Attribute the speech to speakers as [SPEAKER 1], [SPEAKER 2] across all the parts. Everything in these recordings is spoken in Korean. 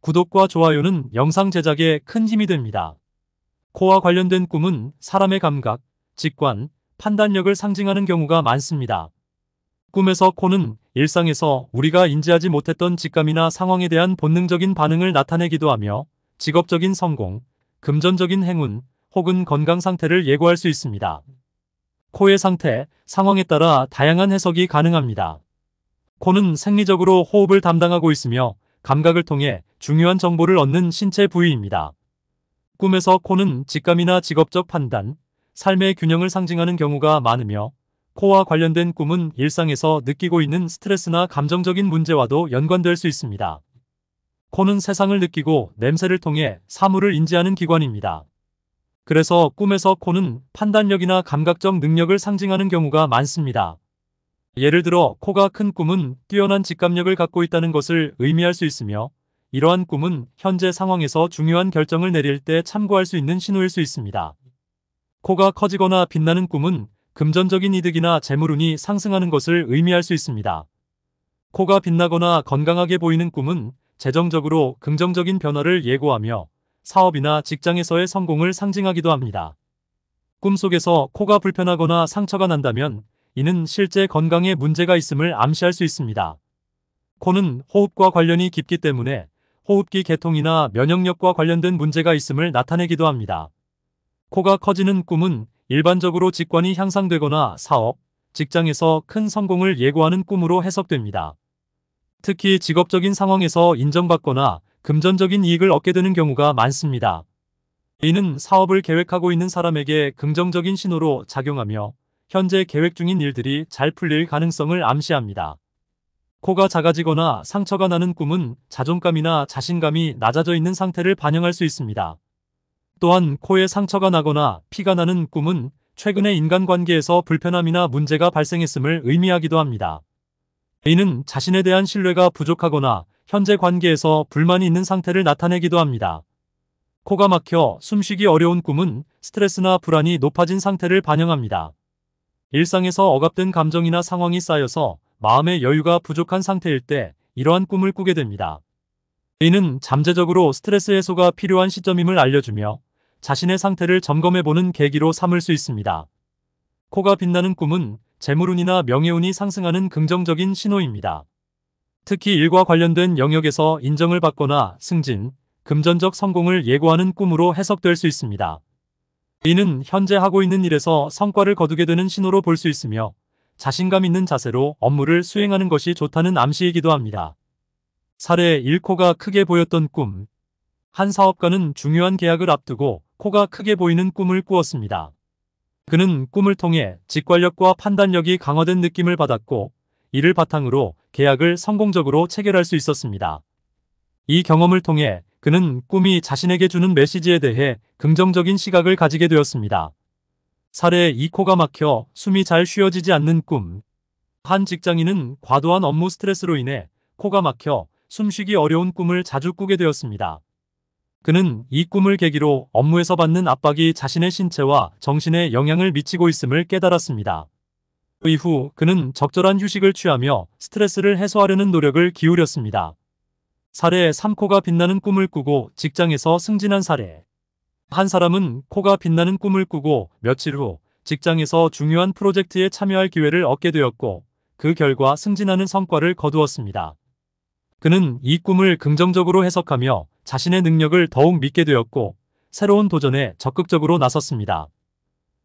[SPEAKER 1] 구독과 좋아요는 영상 제작에 큰 힘이 됩니다. 코와 관련된 꿈은 사람의 감각, 직관, 판단력을 상징하는 경우가 많습니다. 꿈에서 코는 일상에서 우리가 인지하지 못했던 직감이나 상황에 대한 본능적인 반응을 나타내기도 하며 직업적인 성공, 금전적인 행운 혹은 건강 상태를 예고할 수 있습니다. 코의 상태, 상황에 따라 다양한 해석이 가능합니다. 코는 생리적으로 호흡을 담당하고 있으며 감각을 통해 중요한 정보를 얻는 신체 부위입니다. 꿈에서 코는 직감이나 직업적 판단, 삶의 균형을 상징하는 경우가 많으며 코와 관련된 꿈은 일상에서 느끼고 있는 스트레스나 감정적인 문제와도 연관될 수 있습니다. 코는 세상을 느끼고 냄새를 통해 사물을 인지하는 기관입니다. 그래서 꿈에서 코는 판단력이나 감각적 능력을 상징하는 경우가 많습니다. 예를 들어 코가 큰 꿈은 뛰어난 직감력을 갖고 있다는 것을 의미할 수 있으며 이러한 꿈은 현재 상황에서 중요한 결정을 내릴 때 참고할 수 있는 신호일 수 있습니다. 코가 커지거나 빛나는 꿈은 금전적인 이득이나 재물운이 상승하는 것을 의미할 수 있습니다. 코가 빛나거나 건강하게 보이는 꿈은 재정적으로 긍정적인 변화를 예고하며 사업이나 직장에서의 성공을 상징하기도 합니다. 꿈속에서 코가 불편하거나 상처가 난다면 이는 실제 건강에 문제가 있음을 암시할 수 있습니다. 코는 호흡과 관련이 깊기 때문에 호흡기 개통이나 면역력과 관련된 문제가 있음을 나타내기도 합니다. 코가 커지는 꿈은 일반적으로 직관이 향상되거나 사업, 직장에서 큰 성공을 예고하는 꿈으로 해석됩니다. 특히 직업적인 상황에서 인정받거나 금전적인 이익을 얻게 되는 경우가 많습니다. 이는 사업을 계획하고 있는 사람에게 긍정적인 신호로 작용하며 현재 계획 중인 일들이 잘 풀릴 가능성을 암시합니다. 코가 작아지거나 상처가 나는 꿈은 자존감이나 자신감이 낮아져 있는 상태를 반영할 수 있습니다. 또한 코에 상처가 나거나 피가 나는 꿈은 최근의 인간관계에서 불편함이나 문제가 발생했음을 의미하기도 합니다. A는 자신에 대한 신뢰가 부족하거나 현재 관계에서 불만이 있는 상태를 나타내기도 합니다. 코가 막혀 숨쉬기 어려운 꿈은 스트레스나 불안이 높아진 상태를 반영합니다. 일상에서 억압된 감정이나 상황이 쌓여서 마음의 여유가 부족한 상태일 때 이러한 꿈을 꾸게 됩니다. 이는 잠재적으로 스트레스 해소가 필요한 시점임을 알려주며 자신의 상태를 점검해보는 계기로 삼을 수 있습니다. 코가 빛나는 꿈은 재물운이나 명예운이 상승하는 긍정적인 신호입니다. 특히 일과 관련된 영역에서 인정을 받거나 승진, 금전적 성공을 예고하는 꿈으로 해석될 수 있습니다. 이는 현재 하고 있는 일에서 성과를 거두게 되는 신호로 볼 수 있으며 자신감 있는 자세로 업무를 수행하는 것이 좋다는 암시이기도 합니다. 사례 1코가 크게 보였던 꿈. 한 사업가는 중요한 계약을 앞두고 코가 크게 보이는 꿈을 꾸었습니다. 그는 꿈을 통해 직관력과 판단력이 강화된 느낌을 받았고 이를 바탕으로 계약을 성공적으로 체결할 수 있었습니다. 이 경험을 통해 그는 꿈이 자신에게 주는 메시지에 대해 긍정적인 시각을 가지게 되었습니다. 사례2 코가 막혀 숨이 잘 쉬어지지 않는 꿈. 한 직장인은 과도한 업무 스트레스로 인해 코가 막혀 숨쉬기 어려운 꿈을 자주 꾸게 되었습니다. 그는 이 꿈을 계기로 업무에서 받는 압박이 자신의 신체와 정신에 영향을 미치고 있음을 깨달았습니다. 그 이후 그는 적절한 휴식을 취하며 스트레스를 해소하려는 노력을 기울였습니다. 사례 3코가 빛나는 꿈을 꾸고 직장에서 승진한 사례 한 사람은 코가 빛나는 꿈을 꾸고 며칠 후 직장에서 중요한 프로젝트에 참여할 기회를 얻게 되었고 그 결과 승진하는 성과를 거두었습니다. 그는 이 꿈을 긍정적으로 해석하며 자신의 능력을 더욱 믿게 되었고 새로운 도전에 적극적으로 나섰습니다.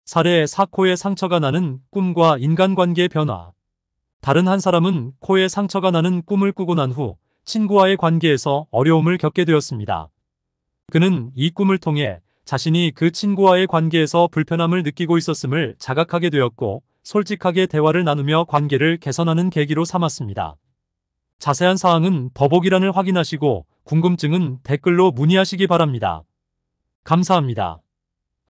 [SPEAKER 1] 사례 4코의 상처가 나는 꿈과 인간관계 변화 다른 한 사람은 코에 상처가 나는 꿈을 꾸고 난 후 친구와의 관계에서 어려움을 겪게 되었습니다. 그는 이 꿈을 통해 자신이 그 친구와의 관계에서 불편함을 느끼고 있었음을 자각하게 되었고 솔직하게 대화를 나누며 관계를 개선하는 계기로 삼았습니다. 자세한 사항은 더보기란을 확인하시고 궁금증은
[SPEAKER 2] 댓글로 문의하시기 바랍니다.
[SPEAKER 1] 감사합니다.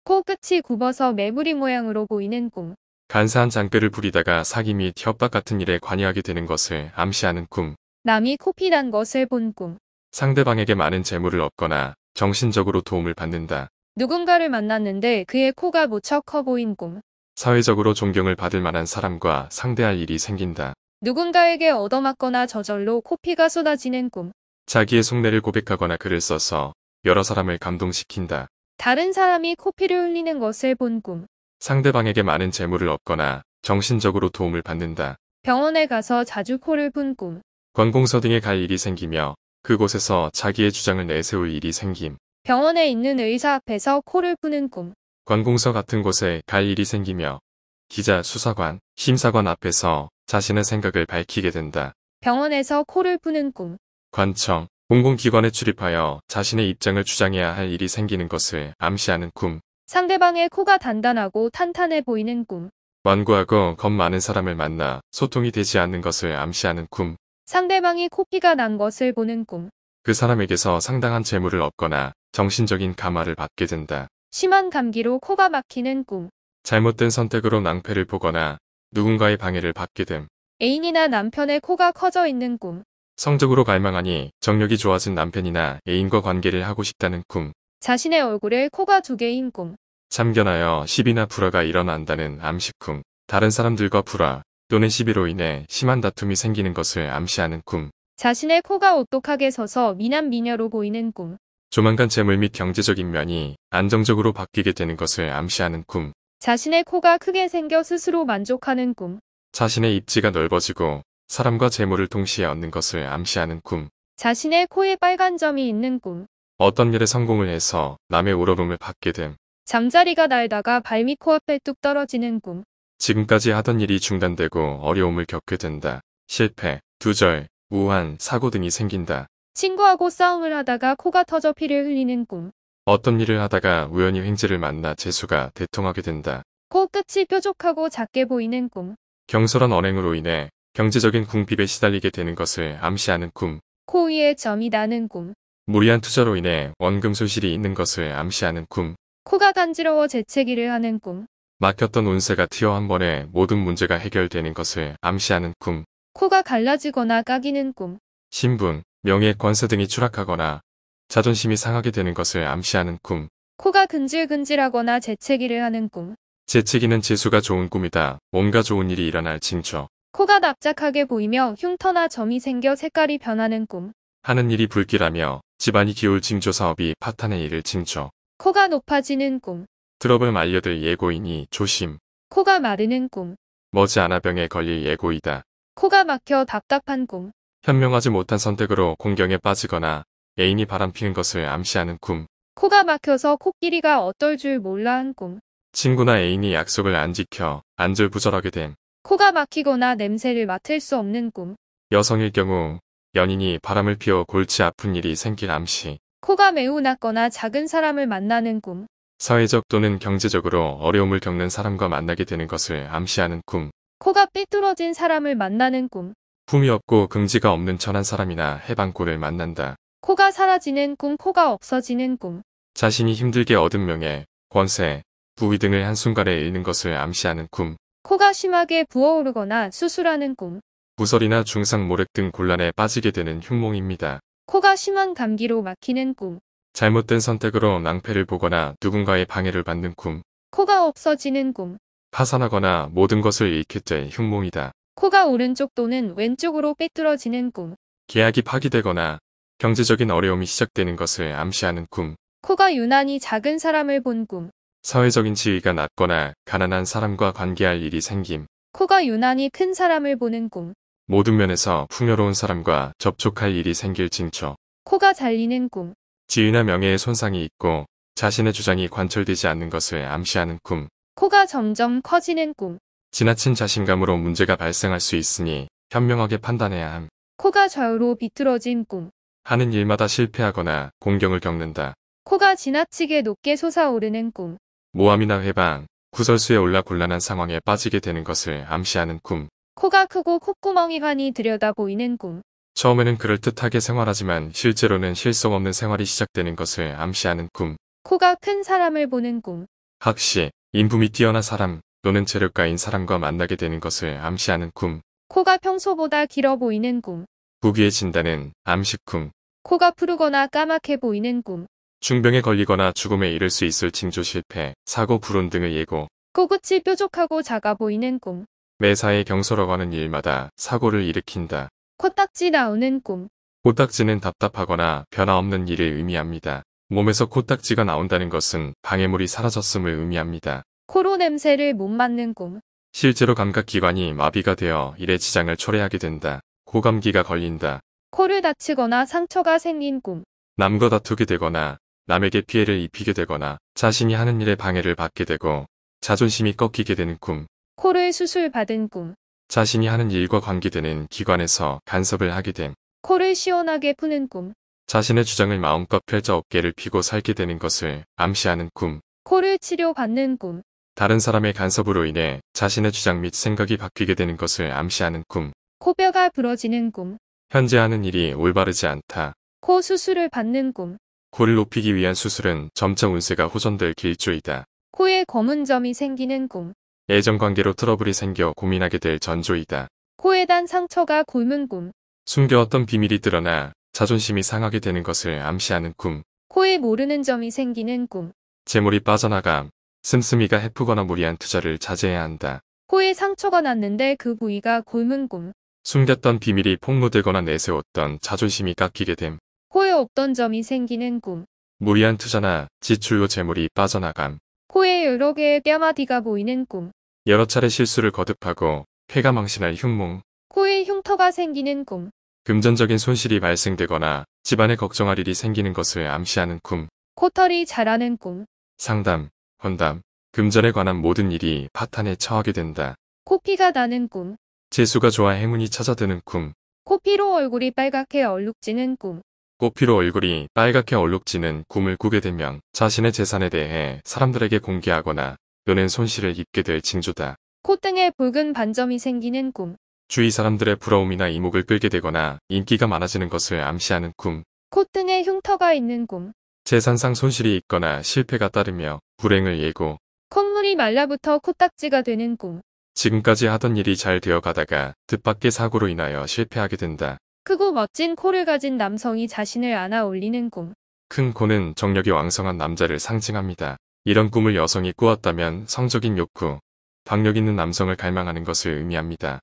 [SPEAKER 3] 코끝이 굽어서 매부리 모양으로 보이는 꿈.
[SPEAKER 2] 간사한 장배를 부리다가 사기 및 협박 같은 일에 관여하게 되는 것을 암시하는 꿈.
[SPEAKER 3] 남이 코피 난 것을 본 꿈.
[SPEAKER 2] 상대방에게 많은 재물을 얻거나 정신적으로 도움을 받는다.
[SPEAKER 3] 누군가를 만났는데 그의 코가 무척 커 보인 꿈.
[SPEAKER 2] 사회적으로 존경을 받을 만한 사람과 상대할 일이 생긴다.
[SPEAKER 3] 누군가에게 얻어맞거나 저절로 코피가 쏟아지는 꿈.
[SPEAKER 2] 자기의 속내를 고백하거나 글을 써서 여러 사람을 감동시킨다.
[SPEAKER 3] 다른 사람이 코피를 흘리는 것을 본 꿈.
[SPEAKER 2] 상대방에게 많은 재물을 얻거나 정신적으로 도움을 받는다.
[SPEAKER 3] 병원에 가서 자주 코를 푼 꿈.
[SPEAKER 2] 관공서 등에 갈 일이 생기며 그곳에서 자기의 주장을 내세울 일이 생김.
[SPEAKER 3] 병원에 있는 의사 앞에서 코를 푸는 꿈.
[SPEAKER 2] 관공서 같은 곳에 갈 일이 생기며 기자, 수사관, 심사관 앞에서 자신의 생각을 밝히게 된다.
[SPEAKER 3] 병원에서 코를 푸는 꿈.
[SPEAKER 2] 관청, 공공기관에 출입하여 자신의 입장을 주장해야 할 일이 생기는 것을 암시하는 꿈.
[SPEAKER 3] 상대방의 코가 단단하고 탄탄해 보이는 꿈.
[SPEAKER 2] 완고하고 겁 많은 사람을 만나 소통이 되지 않는 것을 암시하는 꿈.
[SPEAKER 3] 상대방이 코피가 난 것을 보는 꿈.
[SPEAKER 2] 그 사람에게서 상당한 재물을 얻거나 정신적인 가마를 받게 된다.
[SPEAKER 3] 심한 감기로 코가 막히는 꿈.
[SPEAKER 2] 잘못된 선택으로 낭패를 보거나 누군가의 방해를 받게 됨.
[SPEAKER 3] 애인이나 남편의 코가 커져 있는 꿈.
[SPEAKER 2] 성적으로 갈망하니 정력이 좋아진 남편이나 애인과 관계를 하고 싶다는 꿈.
[SPEAKER 3] 자신의 얼굴에 코가 두 개인 꿈.
[SPEAKER 2] 참견하여 시비나 불화가 일어난다는 암시꿈. 다른 사람들과 불화 또는 시비로 인해 심한 다툼이 생기는 것을 암시하는 꿈.
[SPEAKER 3] 자신의 코가 오똑하게 서서 미남 미녀로 보이는 꿈.
[SPEAKER 2] 조만간 재물 및 경제적인 면이 안정적으로 바뀌게 되는 것을 암시하는 꿈.
[SPEAKER 3] 자신의 코가 크게 생겨 스스로 만족하는 꿈.
[SPEAKER 2] 자신의 입지가 넓어지고 사람과 재물을 동시에 얻는 것을 암시하는 꿈.
[SPEAKER 3] 자신의 코에 빨간 점이 있는 꿈.
[SPEAKER 2] 어떤 일에 성공을 해서 남의 오러움을 받게 됨.
[SPEAKER 3] 잠자리가 날다가 발밑 코앞에 뚝 떨어지는 꿈.
[SPEAKER 2] 지금까지 하던 일이 중단되고 어려움을 겪게 된다. 실패, 두절, 우한, 사고 등이 생긴다.
[SPEAKER 3] 친구하고 싸움을 하다가 코가 터져 피를 흘리는 꿈.
[SPEAKER 2] 어떤 일을 하다가 우연히 횡재를 만나 재수가 대통하게 된다.
[SPEAKER 3] 코끝이 뾰족하고 작게 보이는 꿈.
[SPEAKER 2] 경솔한 언행으로 인해 경제적인 궁핍에 시달리게 되는 것을 암시하는 꿈.
[SPEAKER 3] 코 위에 점이 나는 꿈.
[SPEAKER 2] 무리한 투자로 인해 원금 손실이 있는 것을 암시하는 꿈.
[SPEAKER 3] 코가 간지러워 재채기를 하는 꿈.
[SPEAKER 2] 막혔던 운세가 튀어 한 번에 모든 문제가 해결되는 것을 암시하는 꿈.
[SPEAKER 3] 코가 갈라지거나 까기는 꿈.
[SPEAKER 2] 신분, 명예, 권세 등이 추락하거나 자존심이 상하게 되는 것을 암시하는 꿈.
[SPEAKER 3] 코가 근질근질하거나 재채기를 하는 꿈.
[SPEAKER 2] 재채기는 재수가 좋은 꿈이다. 뭔가 좋은 일이 일어날 징조.
[SPEAKER 3] 코가 납작하게 보이며 흉터나 점이 생겨 색깔이 변하는 꿈.
[SPEAKER 2] 하는 일이 불길하며 집안이 기울 징조 사업이 파탄의 일을 징조.
[SPEAKER 3] 코가 높아지는 꿈.
[SPEAKER 2] 트러블 말려들 예고이니 조심.
[SPEAKER 3] 코가 마르는 꿈.
[SPEAKER 2] 머지않아 병에 걸릴 예고이다.
[SPEAKER 3] 코가 막혀 답답한 꿈.
[SPEAKER 2] 현명하지 못한 선택으로 공경에 빠지거나 애인이 바람피는 것을 암시하는 꿈.
[SPEAKER 3] 코가 막혀서 코끼리가 어떨 줄 몰라 한 꿈.
[SPEAKER 2] 친구나 애인이 약속을 안 지켜 안절부절하게 된.
[SPEAKER 3] 코가 막히거나 냄새를 맡을 수 없는 꿈.
[SPEAKER 2] 여성일 경우 연인이 바람을 피워 골치 아픈 일이 생길 암시.
[SPEAKER 3] 코가 매우 낮거나 작은 사람을 만나는 꿈.
[SPEAKER 2] 사회적 또는 경제적으로 어려움을 겪는 사람과 만나게 되는 것을 암시하는 꿈.
[SPEAKER 3] 코가 삐뚤어진 사람을 만나는 꿈.
[SPEAKER 2] 품이 없고 긍지가 없는 천한 사람이나 해방꾼을 만난다.
[SPEAKER 3] 코가 사라지는 꿈, 코가 없어지는 꿈.
[SPEAKER 2] 자신이 힘들게 얻은 명예, 권세, 부위 등을 한순간에 잃는 것을 암시하는 꿈.
[SPEAKER 3] 코가 심하게 부어오르거나 수술하는 꿈.
[SPEAKER 2] 부설이나 중상 모략 등 곤란에 빠지게 되는 흉몽입니다.
[SPEAKER 3] 코가 심한 감기로 막히는 꿈.
[SPEAKER 2] 잘못된 선택으로 낭패를 보거나 누군가의 방해를 받는 꿈.
[SPEAKER 3] 코가 없어지는 꿈.
[SPEAKER 2] 파산하거나 모든 것을 잃게 될 흉몽이다.
[SPEAKER 3] 코가 오른쪽 또는 왼쪽으로 삐뚤어지는 꿈.
[SPEAKER 2] 계약이 파기되거나 경제적인 어려움이 시작되는 것을 암시하는 꿈.
[SPEAKER 3] 코가 유난히 작은 사람을 본 꿈.
[SPEAKER 2] 사회적인 지위가 낮거나 가난한 사람과 관계할 일이 생김.
[SPEAKER 3] 코가 유난히 큰 사람을 보는 꿈.
[SPEAKER 2] 모든 면에서 풍요로운 사람과 접촉할 일이 생길 징초
[SPEAKER 3] 코가 잘리는 꿈.
[SPEAKER 2] 지위나 명예의 손상이 있고 자신의 주장이 관철되지 않는 것을 암시하는 꿈.
[SPEAKER 3] 코가 점점 커지는 꿈.
[SPEAKER 2] 지나친 자신감으로 문제가 발생할 수 있으니 현명하게 판단해야 함.
[SPEAKER 3] 코가 좌우로 비뚤어진 꿈.
[SPEAKER 2] 하는 일마다 실패하거나 공경을 겪는다.
[SPEAKER 3] 코가 지나치게 높게 솟아오르는 꿈.
[SPEAKER 2] 모함이나 회방, 구설수에 올라 곤란한 상황에 빠지게 되는 것을 암시하는 꿈.
[SPEAKER 3] 코가 크고 콧구멍이 환히 들여다 보이는 꿈.
[SPEAKER 2] 처음에는 그럴듯하게 생활하지만 실제로는 실속 없는 생활이 시작되는 것을 암시하는 꿈.
[SPEAKER 3] 코가 큰 사람을 보는 꿈.
[SPEAKER 2] 학시, 인품이 뛰어난 사람 또는 재력가인 사람과 만나게 되는 것을 암시하는 꿈.
[SPEAKER 3] 코가 평소보다 길어 보이는 꿈.
[SPEAKER 2] 부귀의 진단은 암식꿈
[SPEAKER 3] 코가 푸르거나 까맣게 보이는 꿈.
[SPEAKER 2] 중병에 걸리거나 죽음에 이를 수 있을 징조 실패, 사고 불온 등을 예고.
[SPEAKER 3] 코끝이 뾰족하고 작아 보이는 꿈.
[SPEAKER 2] 매사에 경솔하거는 일마다 사고를 일으킨다.
[SPEAKER 3] 코딱지 나오는 꿈.
[SPEAKER 2] 코딱지는 답답하거나 변화없는 일을 의미합니다. 몸에서 코딱지가 나온다는 것은 방해물이 사라졌음을 의미합니다.
[SPEAKER 3] 코로 냄새를 못 맡는 꿈.
[SPEAKER 2] 실제로 감각기관이 마비가 되어 일에 지장을 초래하게 된다. 고감기가 걸린다.
[SPEAKER 3] 코를 다치거나 상처가 생긴 꿈.
[SPEAKER 2] 남과 다투게 되거나 남에게 피해를 입히게 되거나 자신이 하는 일에 방해를 받게 되고 자존심이 꺾이게 되는 꿈.
[SPEAKER 3] 코를 수술받은 꿈.
[SPEAKER 2] 자신이 하는 일과 관계되는 기관에서 간섭을 하게 됨.
[SPEAKER 3] 코를 시원하게 푸는 꿈.
[SPEAKER 2] 자신의 주장을 마음껏 펼쳐 어깨를 피고 살게 되는 것을 암시하는 꿈.
[SPEAKER 3] 코를 치료받는 꿈.
[SPEAKER 2] 다른 사람의 간섭으로 인해 자신의 주장 및 생각이 바뀌게 되는 것을 암시하는 꿈.
[SPEAKER 3] 코뼈가 부러지는 꿈.
[SPEAKER 2] 현재 하는 일이 올바르지 않다.
[SPEAKER 3] 코 수술을 받는 꿈.
[SPEAKER 2] 코를 높이기 위한 수술은 점차 운세가 호전될 길조이다.
[SPEAKER 3] 코에 검은 점이 생기는 꿈.
[SPEAKER 2] 애정 관계로 트러블이 생겨 고민하게 될 전조이다.
[SPEAKER 3] 코에 단 상처가 곪은 꿈.
[SPEAKER 2] 숨겨왔던 비밀이 드러나 자존심이 상하게 되는 것을 암시하는 꿈.
[SPEAKER 3] 코에 모르는 점이 생기는 꿈.
[SPEAKER 2] 재물이 빠져나감. 씀씀이가 헤프거나 무리한 투자를 자제해야 한다.
[SPEAKER 3] 코에 상처가 났는데 그 부위가 곪은 꿈.
[SPEAKER 2] 숨겼던 비밀이 폭로되거나 내세웠던 자존심이 깎이게 됨.
[SPEAKER 3] 코에 없던 점이 생기는 꿈.
[SPEAKER 2] 무리한 투자나 지출로 재물이 빠져나감.
[SPEAKER 3] 코에 여러 개의 뼈마디가 보이는 꿈.
[SPEAKER 2] 여러 차례 실수를 거듭하고 폐가 망신할 흉몽.
[SPEAKER 3] 코에 흉터가 생기는 꿈.
[SPEAKER 2] 금전적인 손실이 발생되거나 집안에 걱정할 일이 생기는 것을 암시하는 꿈.
[SPEAKER 3] 코털이 자라는 꿈.
[SPEAKER 2] 상담, 헌담 금전에 관한 모든 일이 파탄에 처하게 된다.
[SPEAKER 3] 코피가 나는 꿈.
[SPEAKER 2] 재수가 좋아 행운이 찾아드는 꿈.
[SPEAKER 3] 코피로 얼굴이 빨갛게 얼룩지는 꿈.
[SPEAKER 2] 코피로 얼굴이 빨갛게 얼룩지는 꿈을 꾸게 되면 자신의 재산에 대해 사람들에게 공개하거나 연는 손실을 입게 될 징조다.
[SPEAKER 3] 코등에 붉은 반점이 생기는 꿈.
[SPEAKER 2] 주위 사람들의 부러움이나 이목을 끌게 되거나 인기가 많아지는 것을 암시하는 꿈.
[SPEAKER 3] 콧등에 흉터가 있는 꿈.
[SPEAKER 2] 재산상 손실이 있거나 실패가 따르며 불행을 예고.
[SPEAKER 3] 콧물이 말라붙어 코딱지가 되는 꿈.
[SPEAKER 2] 지금까지 하던 일이 잘 되어 가다가 뜻밖의 사고로 인하여 실패하게 된다.
[SPEAKER 3] 크고 멋진 코를 가진 남성이 자신을 안아 올리는 꿈.
[SPEAKER 2] 큰 코는 정력이 왕성한 남자를 상징합니다. 이런 꿈을 여성이 꾸었다면 성적인 욕구, 박력 있는 남성을 갈망하는 것을 의미합니다.